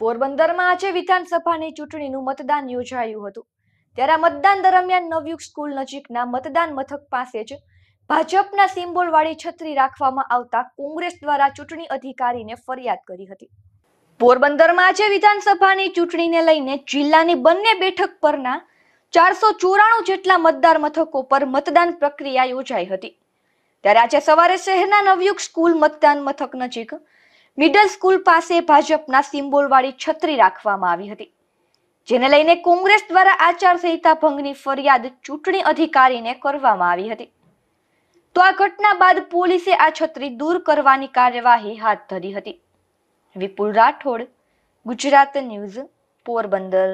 પોરબંદરમાં આજે વિધાનસભાની ચૂંટણીનું મતદાન યોજાયું હતું ત્યારે આ મતદાન દરમિયાન નવયુગ સ્કૂલ નજીકના મતદાન મથક પાસે જ ભાજપના સિમ્બોલવાળી છત્રી રાખવામાં આવતા કોંગ્રેસ દ્વારા ચૂંટણી અધિકારીને ફરિયાદ કરી હતી પોરબંદરમાં આજે વિધાનસભાની ચૂંટણીને લઈને જિલ્લાની બંને બેઠક પરના ચારસો ચોરાણું જેટલા મતદાર મથકો પર મતદાન પ્રક્રિયા યોજાઈ હતી ત્યારે આજે સવારે શહેરના નવયુગ સ્કૂલ મતદાન મથક નજીક મિડલ સ્કૂલ પાસે ભાજપના સિમ્બોલવાળી છત્રી રાખવામાં આવી હતી જેને લઈને કોંગ્રેસ દ્વારા આચારસંહિતા ભંગની ફરિયાદ ચૂંટણી અધિકારીને કરવામાં આવી હતી તો આ ઘટના બાદ પોલીસે આ છત્રી દૂર કરવાની કાર્યવાહી હાથ ધરી હતી વિપુલ રાઠોડ ગુજરાત ન્યૂઝ પોરબંદર